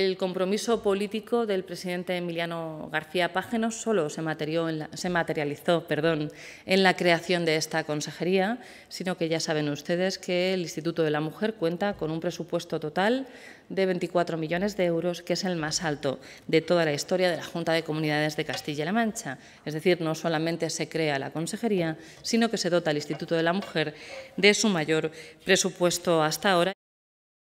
El compromiso político del presidente Emiliano García Paje no solo se, materializó en la creación de esta consejería, sino que ya saben ustedes que el Instituto de la Mujer cuenta con un presupuesto total de 24 millones de euros, que es el más alto de toda la historia de la Junta de Comunidades de Castilla-La Mancha. Es decir, no solamente se crea la consejería, sino que se dota al Instituto de la Mujer de su mayor presupuesto hasta ahora.